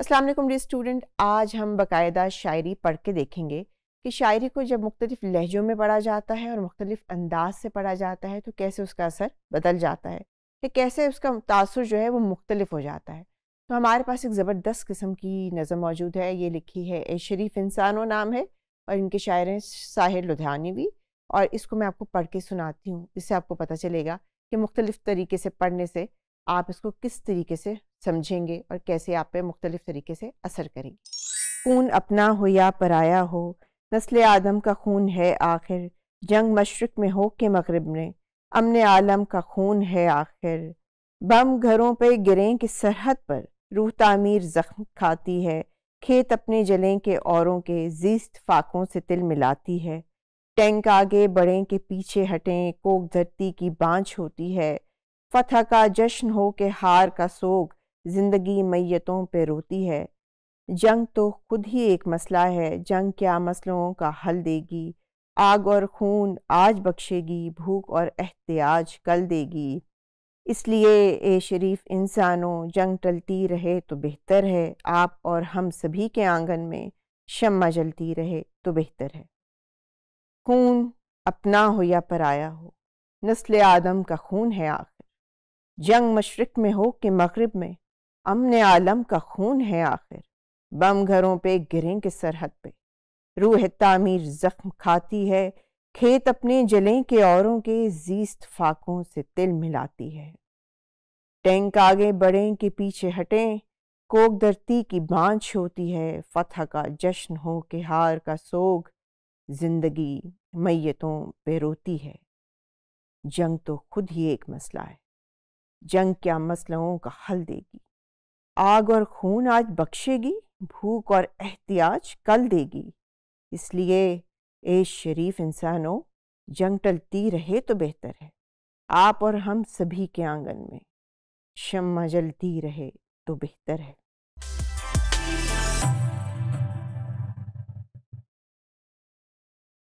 अस्सलाम वालेकुम dear student आज हम बाकायदा शायरी पढ़ के देखेंगे कि शायरी को जब मुख्तलिफ लहजों में पढ़ा जाता है और मुख्तलिफ अंदाज से पढ़ा जाता है तो कैसे उसका असर बदल जाता है कि कैसे उसका तासर जो है वो मुख्तलिफ हो जाता है तो हमारे पास एक ज़बरदस्त किस्म की नज़म मौजूद है ये लिखी है ए शरीफ इंसानों नाम है और इनके शायर हैं साहिर लुधियानी भी और इसको मैं आपको पढ़ के सुनाती हूँ इससे आपको पता चलेगा कि मुख्तलिफ तरीके से पढ़ने से आप इसको किस तरीके से समझेंगे और कैसे आप पे मुख्तलिफ तरीके से असर करेंगे खून अपना हो या पराया हो नस्ल आदम का खून है आखिर जंग मशरक में हो के मगरब में अमन आलम का खून है आखिर बम घरों पे गिरें कि सरहद पर रूह तामीर ज़ख्म खाती है खेत अपने जलें के औरों के जीस्त फाकों से तिल मिलाती है टैंक आगे बढ़ें के पीछे हटें कोक धरती की बांझ होती है फतह का जश्न हो के हार का सोग ज़िंदगी मैतों पे रोती है जंग तो खुद ही एक मसला है जंग क्या मसलों का हल देगी आग और खून आज बख्शेगी भूख और एहतियाज कल देगी इसलिए ए शरीफ इंसानों जंग टलती रहे तो बेहतर है आप और हम सभी के आंगन में शम्मा जलती रहे तो बेहतर है खून अपना हो या पराया हो नस्ल आदम का खून है आखिर जंग मशरक में हो कि मगरब में अमन आलम का खून है आखिर बम घरों पे के सरहद पे रूह तामीर जख्म खाती है खेत अपने जले के औरों के जीस्त फाकों से तिल मिलाती है टैंक आगे बढ़े के पीछे हटें कोक धरती की बांझ होती है फतह का जश्न हो के हार का सोग जिंदगी मैतों पे रोती है जंग तो खुद ही एक मसला है जंग क्या मसलों का हल देगी आग और खून आज बख्शेगी भूख और एहतियाज कल देगी इसलिए ए शरीफ इंसानों जंग टलती रहे तो बेहतर है आप और हम सभी के आंगन में शम्मा जलती रहे तो बेहतर है